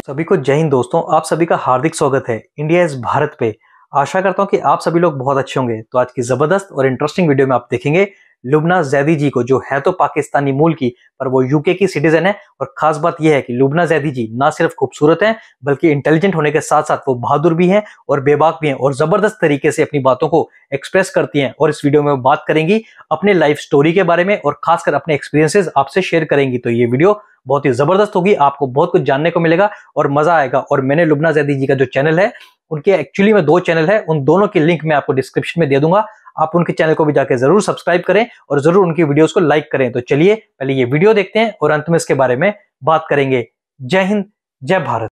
सभी को जय हिंद दोस्तों आप सभी का हार्दिक स्वागत है इंडिया इज भारत पे आशा करता हूँ कि आप सभी लोग बहुत अच्छे होंगे तो आज की जबरदस्त और इंटरेस्टिंग वीडियो में आप देखेंगे लुबना जैदी जी को जो है तो पाकिस्तानी मूल की पर वो यूके की सिटीजन है और खास बात यह है कि लुबना जैदी जी ना सिर्फ खूबसूरत हैं बल्कि इंटेलिजेंट होने के साथ साथ वो बहादुर भी हैं और बेबाक भी हैं और जबरदस्त तरीके से अपनी बातों को एक्सप्रेस करती हैं और इस वीडियो में बात करेंगी अपने लाइफ स्टोरी के बारे में और खासकर अपने एक्सपीरियंसेस आपसे शेयर करेंगी तो ये वीडियो बहुत ही जबरदस्त होगी आपको बहुत कुछ जानने को मिलेगा और मजा आएगा और मैंने लुबना जैदी जी का जो चैनल है उनके एक्चुअली में दो चैनल है उन दोनों की लिंक मैं आपको डिस्क्रिप्शन में दे दूंगा आप उनके चैनल को भी जाकर जरूर सब्सक्राइब करें और जरूर उनकी वीडियोस को लाइक करें तो चलिए पहले ये वीडियो देखते हैं और अंत में इसके बारे में बात करेंगे जय हिंद जय भारत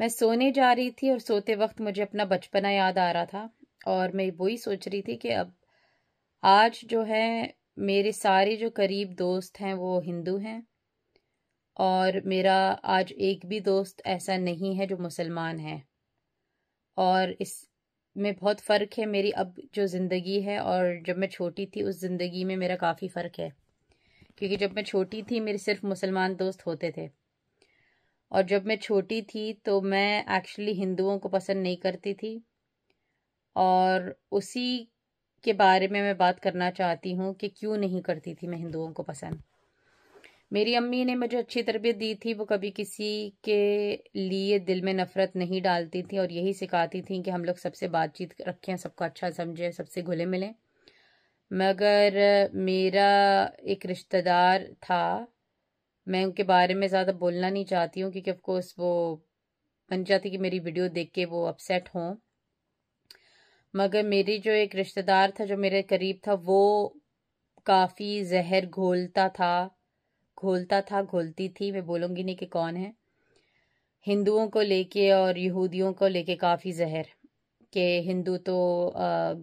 मैं सोने जा रही थी और सोते वक्त मुझे अपना बचपना याद आ रहा था और मैं वही सोच रही थी कि अब आज जो है मेरे सारे जो करीब दोस्त हैं वो हिंदू हैं और मेरा आज एक भी दोस्त ऐसा नहीं है जो मुसलमान है और इस में बहुत फ़र्क है मेरी अब जो ज़िंदगी है और जब मैं छोटी थी उस ज़िंदगी में मेरा काफ़ी फ़र्क है क्योंकि जब मैं छोटी थी मेरे सिर्फ मुसलमान दोस्त होते थे और जब मैं छोटी थी तो मैं एक्चुअली हिंदुओं को पसंद नहीं करती थी और उसी के बारे में मैं बात करना चाहती हूँ कि क्यों नहीं करती थी मैं हिंदुओं को पसंद मेरी अम्मी ने मुझे अच्छी तरबियत दी थी वो कभी किसी के लिए दिल में नफ़रत नहीं डालती थी और यही सिखाती थी कि हम लोग सबसे बातचीत रखें सबको अच्छा समझें सबसे घुले मिलें मगर मेरा एक रिश्तेदार था मैं उनके बारे में ज़्यादा बोलना नहीं चाहती हूँ क्योंकि ऑफकोर्स वो बन जाती कि मेरी वीडियो देख के वो अपसेट हों मगर मेरी जो एक रिश्तेदार था जो मेरे करीब था वो काफ़ी जहर घोलता था घोलता था घोलती थी मैं बोलूँगी नहीं कि कौन है हिंदुओं को लेके और यहूदियों को लेके काफ़ी जहर कि हिंदू तो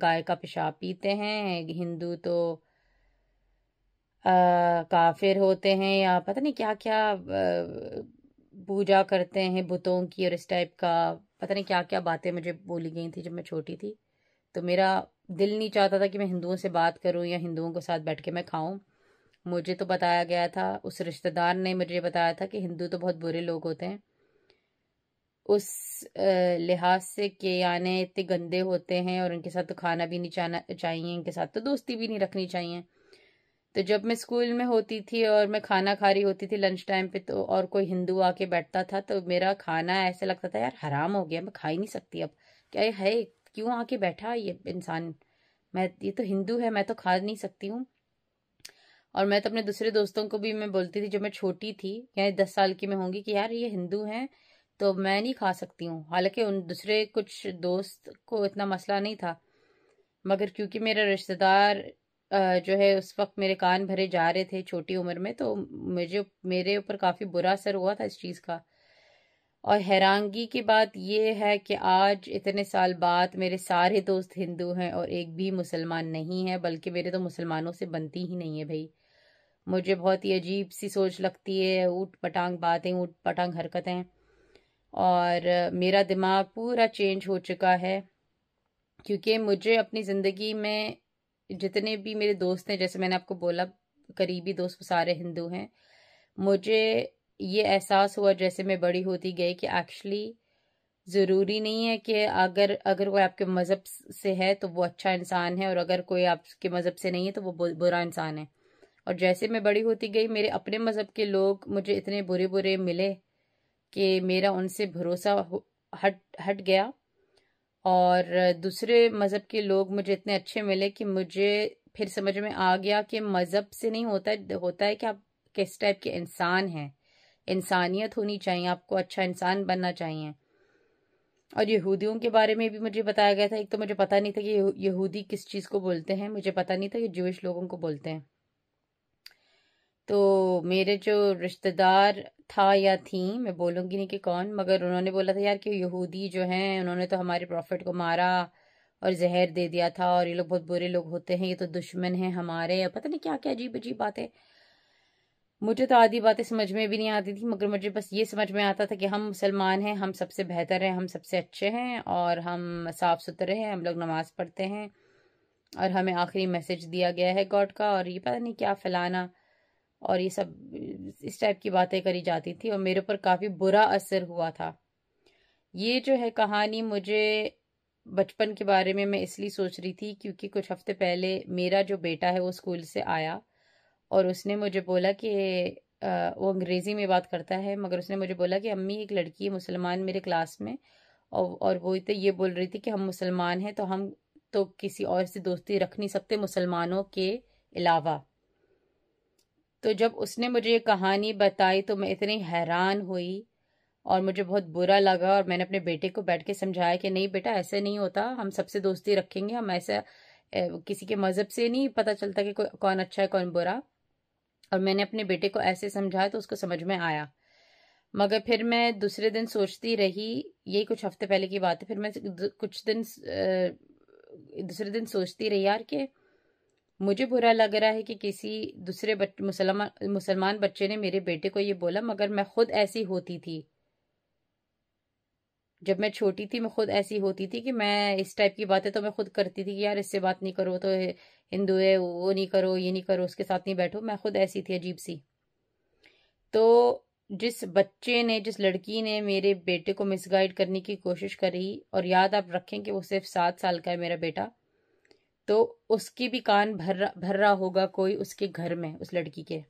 गाय का पेशाब पीते हैं हिंदू तो आ, काफिर होते हैं या पता नहीं क्या क्या पूजा करते हैं बुतों की और इस टाइप का पता नहीं क्या क्या बातें मुझे बोली गई थी जब मैं छोटी थी तो मेरा दिल नहीं चाहता था कि मैं हिंदुओं से बात करूं या हिंदुओं के साथ बैठ के मैं खाऊं मुझे तो बताया गया था उस रिश्तेदार ने मुझे बताया था कि हिंदू तो बहुत बुरे लोग होते हैं उस लिहाज से कि आने इतने गंदे होते हैं और उनके साथ तो खाना भी नहीं चाहना चाहिए इनके साथ तो दोस्ती भी नहीं रखनी चाहिए तो जब मैं स्कूल में होती थी और मैं खाना खा रही होती थी लंच टाइम पे तो और कोई हिंदू आके बैठता था तो मेरा खाना ऐसे लगता था यार हराम हो गया मैं खा ही नहीं सकती अब क्या ये है क्यों आके बैठा ये इंसान मैं ये तो हिंदू है मैं तो खा नहीं सकती हूँ और मैं तो अपने दूसरे दोस्तों को भी मैं बोलती थी जो मैं छोटी थी यानी दस साल की मैं होंगी कि यार ये हिंदू हैं तो मैं नहीं खा सकती हूँ हालांकि उन दूसरे कुछ दोस्त को इतना मसला नहीं था मगर क्योंकि मेरे रिश्तेदार जो है उस वक्त मेरे कान भरे जा रहे थे छोटी उम्र में तो मुझे मेरे ऊपर काफ़ी बुरा असर हुआ था इस चीज़ का और हैरानगी की बात यह है कि आज इतने साल बाद मेरे सारे दोस्त हिंदू हैं और एक भी मुसलमान नहीं है बल्कि मेरे तो मुसलमानों से बनती ही नहीं है भाई मुझे बहुत ही अजीब सी सोच लगती है ऊट पटांग बातें ऊट पटांग हरकतें और मेरा दिमाग पूरा चेंज हो चुका है क्योंकि मुझे अपनी ज़िंदगी में जितने भी मेरे दोस्त हैं जैसे मैंने आपको बोला करीबी दोस्त सारे हिंदू हैं मुझे ये एहसास हुआ जैसे मैं बड़ी होती गई कि एक्चुअली ज़रूरी नहीं है कि अगर अगर कोई आपके मज़हब से है तो वो अच्छा इंसान है और अगर कोई आपके मज़हब से नहीं है तो वो बुरा इंसान है और जैसे मैं बड़ी होती गई मेरे अपने मज़हब के लोग मुझे इतने बुरे बुरे मिले कि मेरा उनसे भरोसा हट हट गया और दूसरे मज़हब के लोग मुझे इतने अच्छे मिले कि मुझे फिर समझ में आ गया कि मज़हब से नहीं होता होता है कि आप किस टाइप के इंसान हैं इंसानियत होनी चाहिए आपको अच्छा इंसान बनना चाहिए और यहूदियों के बारे में भी मुझे बताया गया था एक तो मुझे पता नहीं था कि यहूदी किस चीज़ को बोलते हैं मुझे पता नहीं था कि जूश लोगों को बोलते हैं तो मेरे जो रिश्तेदार था या थी मैं बोलूँगी नहीं कि कौन मगर उन्होंने बोला था यार कि यहूदी जो हैं उन्होंने तो हमारे प्रॉफिट को मारा और जहर दे दिया था और ये लोग बहुत बुरे लोग होते हैं ये तो दुश्मन हैं हमारे या पता नहीं क्या क्या अजीब अजीब बातें मुझे तो आधी बातें समझ में भी नहीं आती थी मगर मुझे बस ये समझ में आता था कि हम मुसलमान हैं हम सबसे बेहतर हैं हम सबसे अच्छे हैं और हम साफ़ सुथरे हैं हम लोग नमाज़ पढ़ते हैं और हमें आखिरी मैसेज दिया गया है गॉड का और ये पता नहीं क्या फैलाना और ये सब इस टाइप की बातें करी जाती थी और मेरे पर काफ़ी बुरा असर हुआ था ये जो है कहानी मुझे बचपन के बारे में मैं इसलिए सोच रही थी क्योंकि कुछ हफ्ते पहले मेरा जो बेटा है वो स्कूल से आया और उसने मुझे बोला कि वो अंग्रेज़ी में बात करता है मगर उसने मुझे बोला कि अम्मी एक लड़की है मुसलमान मेरे क्लास में और और वो तो ये बोल रही थी कि हम मुसलमान हैं तो हम तो किसी और से दोस्ती रख नहीं सकते मुसलमानों के अलावा तो जब उसने मुझे ये कहानी बताई तो मैं इतनी हैरान हुई और मुझे बहुत बुरा लगा और मैंने अपने बेटे को बैठ के समझाया कि नहीं बेटा ऐसे नहीं होता हम सबसे दोस्ती रखेंगे हम ऐसा किसी के मज़हब से नहीं पता चलता कि कौन अच्छा है कौन बुरा और मैंने अपने बेटे को ऐसे समझाया तो उसको समझ में आया मगर फिर मैं दूसरे दिन सोचती रही ये कुछ हफ्ते पहले की बात है फिर मैं कुछ दिन दूसरे दिन सोचती रही यार कि मुझे बुरा लग रहा है कि किसी दूसरे मुसलमान मुसलमान बच्चे ने मेरे बेटे को ये बोला मगर मैं खुद ऐसी होती थी जब मैं छोटी थी मैं खुद ऐसी होती थी कि मैं इस टाइप की बातें तो मैं खुद करती थी कि यार इससे बात नहीं करो तो हिंदू है वो नहीं करो ये नहीं करो उसके साथ नहीं बैठो मैं खुद ऐसी थी अजीब सी तो जिस बच्चे ने जिस लड़की ने मेरे बेटे को मिसगाइड करने की कोशिश करी और याद आप रखें कि वो सिर्फ सात साल का है मेरा बेटा तो उसकी भी कान भर भर रहा होगा कोई उसके घर में उस लड़की के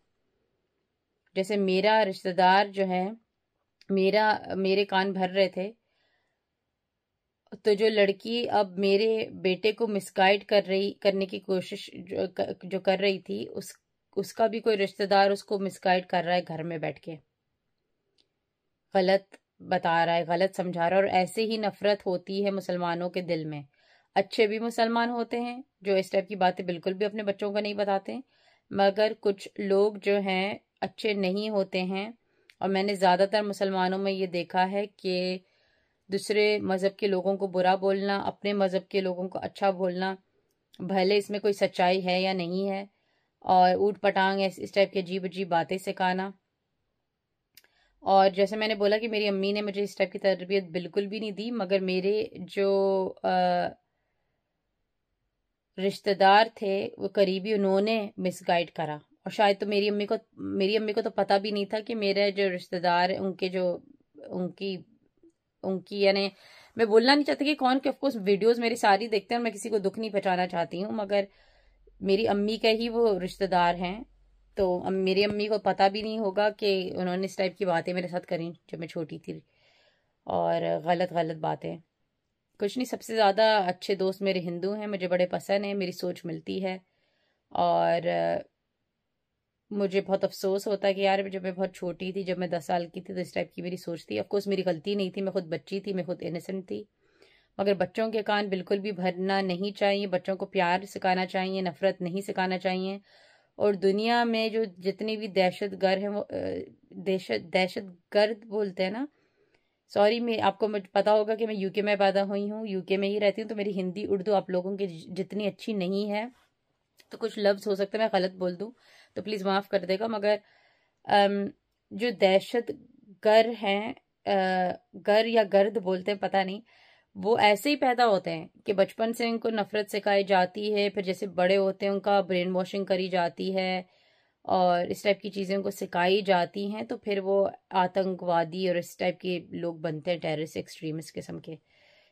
जैसे मेरा रिश्तेदार जो है मेरा मेरे कान भर रहे थे तो जो लड़की अब मेरे बेटे को मिसगाइड कर रही करने की कोशिश जो, जो कर रही थी उस उसका भी कोई रिश्तेदार उसको मिसगाइड कर रहा है घर में बैठ के गलत बता रहा है गलत समझा रहा है और ऐसे ही नफरत होती है मुसलमानों के दिल में अच्छे भी मुसलमान होते हैं जो इस टाइप की बातें बिल्कुल भी अपने बच्चों को नहीं बताते मगर कुछ लोग जो हैं अच्छे नहीं होते हैं और मैंने ज़्यादातर मुसलमानों में ये देखा है कि दूसरे मज़हब के लोगों को बुरा बोलना अपने मज़हब के लोगों को अच्छा बोलना भले इसमें कोई सच्चाई है या नहीं है और ऊट पटांग इस टाइप की अजीब अजीब बातें सिखाना और जैसे मैंने बोला कि मेरी अम्मी ने मुझे इस टाइप की तरबियत बिल्कुल भी नहीं दी मगर मेरे जो आ, रिश्तेदार थे वो करीबी उन्होंने मिसगाइड करा और शायद तो मेरी अम्मी को मेरी अम्मी को तो पता भी नहीं था कि मेरे जो रिश्तेदार उनके जो उनकी उनकी यानी मैं बोलना नहीं चाहती कि कौन कि ऑफकोर्स वीडियोस मेरी सारी देखते हैं और मैं किसी को दुख नहीं पहचाना चाहती हूँ मगर मेरी अम्मी का ही वो रिश्तेदार हैं तो मेरी अम्मी को पता भी नहीं होगा कि उन्होंने इस टाइप की बातें मेरे साथ करी जब मैं छोटी थी और गलत गलत बातें कुछ नहीं सबसे ज़्यादा अच्छे दोस्त मेरे हिंदू हैं मुझे बड़े पसंद हैं मेरी सोच मिलती है और मुझे बहुत अफसोस होता है कि यार जब मैं बहुत छोटी थी जब मैं दस साल की थी तो इस टाइप की मेरी सोच थी ऑफकोर्स मेरी गलती नहीं थी मैं खुद बच्ची थी मैं खुद इनोसेंट थी मगर बच्चों के कान बिल्कुल भी भरना नहीं चाहिए बच्चों को प्यार सिखाना चाहिए नफरत नहीं सिखाना चाहिए और दुनिया में जो जितने भी दहशत गर्द हैं वो दहशत दहशत गर्द बोलते हैं ना सॉरी मैं आपको पता होगा कि मैं यूके में पैदा हुई हूँ यूके में ही रहती हूँ तो मेरी हिंदी उर्दू आप लोगों की जितनी अच्छी नहीं है तो कुछ लफ्ज़ हो सकते मैं गलत बोल दूँ तो प्लीज़ माफ़ कर देगा मगर जो दहशत गर हैं गर या गर्द बोलते हैं पता नहीं वो ऐसे ही पैदा होते हैं कि बचपन से उनको नफरत सिखाई जाती है फिर जैसे बड़े होते हैं उनका ब्रेन वॉशिंग करी जाती है और इस टाइप की चीज़ें उनको सिखाई जाती हैं तो फिर वो आतंकवादी और इस टाइप के लोग बनते हैं टेररिस्ट एक्सट्रीमिस्ट किस्म के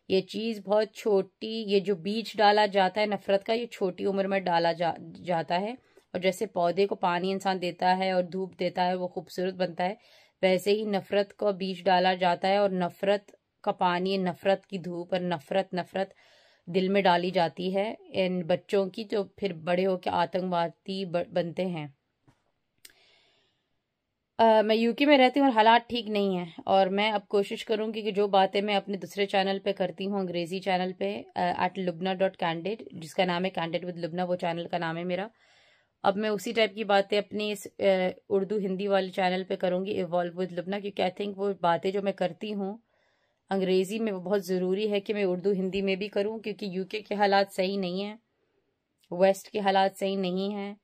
ये चीज़ बहुत छोटी ये जो बीज डाला जाता है नफ़रत का ये छोटी उम्र में डाला जा जाता है और जैसे पौधे को पानी इंसान देता है और धूप देता है वो खूबसूरत बनता है वैसे ही नफ़रत का बीज डाला जाता है और नफ़रत का पानी नफ़रत की धूप और नफ़रत नफ़रत दिल में डाली जाती है इन बच्चों की जो फिर बड़े होकर आतंकवादी बनते हैं Uh, मैं यूके में रहती हूँ और हालात ठीक नहीं है और मैं अब कोशिश करूँगी कि जो बातें मैं अपने दूसरे चैनल पे करती हूँ अंग्रेजी चैनल पे एट लुबना डॉट कैंडेड जिसका नाम है कैंडेड विद लुबना वो चैनल का नाम है मेरा अब मैं उसी टाइप की बातें अपनी इस उर्दू हिंदी वाले चैनल पे करूँगी इवॉल्व विद लुबना क्योंकि आई थिंक वो बातें जो मैं करती हूँ अंग्रेज़ी में वो बहुत ज़रूरी है कि मैं उर्दू हिंदी में भी करूँ क्योंकि यूके के हालात सही नहीं हैं वेस्ट के हालात सही नहीं हैं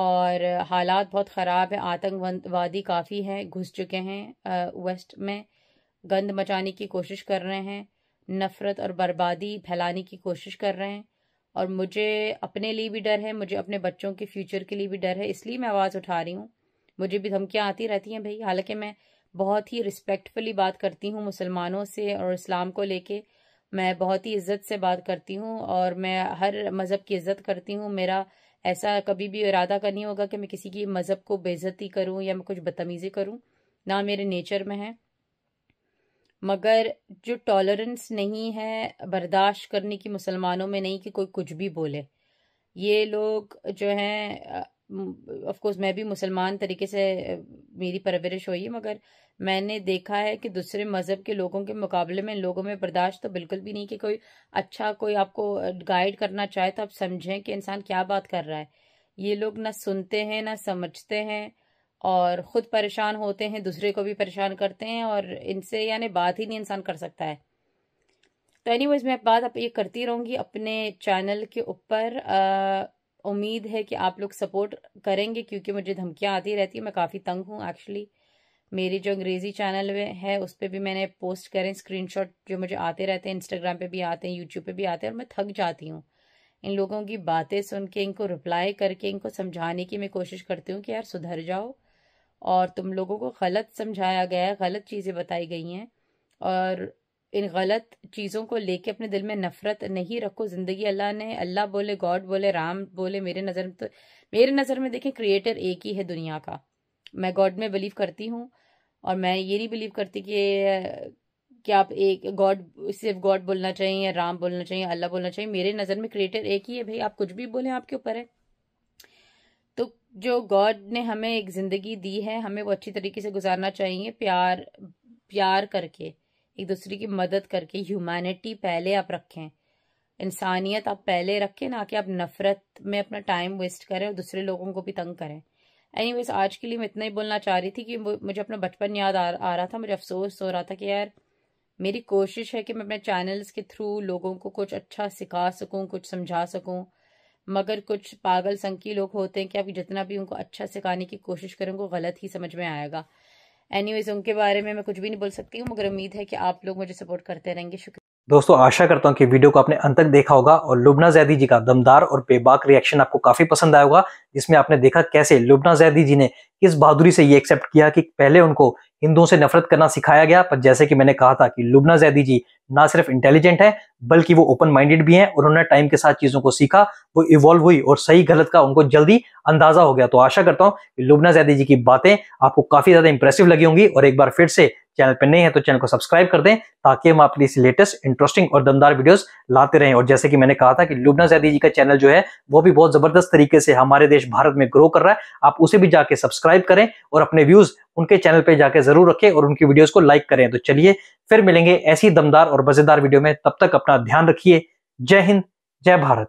और हालात बहुत ख़राब है आतंकवादी काफ़ी हैं घुस चुके हैं वेस्ट में गंद मचाने की कोशिश कर रहे हैं नफ़रत और बर्बादी फैलाने की कोशिश कर रहे हैं और मुझे अपने लिए भी डर है मुझे अपने बच्चों के फ्यूचर के लिए भी डर है इसलिए मैं आवाज़ उठा रही हूँ मुझे भी धमकियाँ आती रहती हैं भाई हालांकि मैं बहुत ही रिस्पेक्टफुली बात करती हूँ मुसलमानों से और इस्लाम को लेके मैं बहुत ही इज्जत से बात करती हूँ और मैं हर मज़हब की इज्जत करती हूँ मेरा ऐसा कभी भी इरादा का नहीं होगा कि मैं किसी की मज़हब को बेज़ती करूँ या मैं कुछ बदतमीज़ी करूँ ना मेरे नेचर में है मगर जो टॉलरेंस नहीं है बर्दाश्त करने की मुसलमानों में नहीं कि कोई कुछ भी बोले ये लोग जो हैं ऑफ कोर्स मैं भी मुसलमान तरीके से मेरी परवरिश हुई है मगर मैंने देखा है कि दूसरे मज़हब के लोगों के मुकाबले में लोगों में बर्दाश्त तो बिल्कुल भी नहीं कि कोई अच्छा कोई आपको गाइड करना चाहे तो आप समझें कि इंसान क्या बात कर रहा है ये लोग ना सुनते हैं ना समझते हैं और ख़ुद परेशान होते हैं दूसरे को भी परेशान करते हैं और इनसे यानी बात ही नहीं इंसान कर सकता है तो एनी मैं बात आप ये करती रहूँगी अपने चैनल के ऊपर उम्मीद है कि आप लोग सपोर्ट करेंगे क्योंकि मुझे धमकियाँ आती रहती है मैं काफ़ी तंग हूँ एक्चुअली मेरी जो अंग्रेज़ी चैनल है उस पर भी मैंने पोस्ट करें स्क्रीनशॉट जो मुझे आते रहते हैं इंस्टाग्राम पे भी आते हैं यूट्यूब पे भी आते हैं और मैं थक जाती हूँ इन लोगों की बातें सुन के इनको रिप्लाई करके इनको समझाने की मैं कोशिश करती हूँ कि यार सुधर जाओ और तुम लोगों को गलत समझाया गया है गलत चीज़ें बताई गई हैं और इन गलत चीज़ों को लेके अपने दिल में नफरत नहीं रखो ज़िंदगी अल्लाह ने अल्लाह बोले गॉड बोले राम बोले मेरे नज़र में तो मेरे नज़र में देखें क्रिएटर एक ही है दुनिया का मैं गॉड में बिलीव करती हूँ और मैं ये नहीं बिलीव करती कि कि आप एक गॉड सिर्फ गॉड बोलना चाहिए या राम बोलना चाहिए अल्लाह बोलना चाहिए मेरे नज़र में क्रिएटर एक ही है भाई आप कुछ भी बोलें आपके ऊपर है तो जो गॉड ने हमें एक ज़िंदगी दी है हमें वो अच्छी तरीके से गुजारना चाहिए प्यार प्यार करके एक दूसरे की मदद करके ह्यूमैनिटी पहले आप रखें इंसानियत आप पहले रखें ना कि आप नफरत में अपना टाइम वेस्ट करें और दूसरे लोगों को भी तंग करें एनी आज के लिए मैं इतना ही बोलना चाह रही थी कि मुझे अपना बचपन याद आ, आ रहा था मुझे अफसोस हो रहा था कि यार मेरी कोशिश है कि मैं अपने चैनल्स के थ्रू लोगों को कुछ अच्छा सिखा सकूं कुछ समझा सकूं मगर कुछ पागल संकी लोग होते हैं कि आप जितना भी उनको अच्छा सिखाने की कोशिश करें उनको गलत ही समझ में आएगा एनीवेज उनके बारे में मैं कुछ भी नहीं बोल सकती हूँ मगर उम्मीद है कि आप लोग मुझे सपोर्ट करते रहेंगे शुक्रिया दोस्तों आशा करता हूँ कि वीडियो को आपने अंत तक देखा होगा और लुबना जैदी जी का दमदार और बेबाक रिएक्शन आपको काफी पसंद आया होगा जिसमें आपने देखा कैसे लुबना जैदी जी ने किस बहादुरी से ये एक्सेप्ट किया कि पहले उनको हिंदुओं से नफरत करना सिखाया गया पर जैसे कि मैंने कहा था कि लुबना जैदी जी ना सिर्फ इंटेलिजेंट है बल्कि वो ओपन माइंडेड भी हैं और उन्होंने टाइम के साथ चीजों को सीखा वो इवॉल्व हुई और सही गलत का उनको जल्दी अंदाजा हो गया तो आशा करता हूं कि लुबना जैदी जी की बातें आपको काफी ज्यादा इंप्रेसिव लगी होंगी और एक बार फिर से चैनल पर नहीं है तो चैनल को सब्सक्राइब कर दें ताकि हम आपके लिए लेटेस्ट इंटरेस्टिंग और दमदार वीडियोस लाते रहें और जैसे कि मैंने कहा था कि लुबना जैदी जी का चैनल जो है वो भी बहुत जबरदस्त तरीके से हमारे देश भारत में ग्रो कर रहा है आप उसे भी जाके सब्सक्राइब करें और अपने व्यूज उनके चैनल पर जाकर जरूर रखें और उनकी वीडियोज को लाइक करें तो चलिए फिर मिलेंगे ऐसी दमदार और मजेदार वीडियो में तब तक अपना ध्यान रखिए जय हिंद जय भारत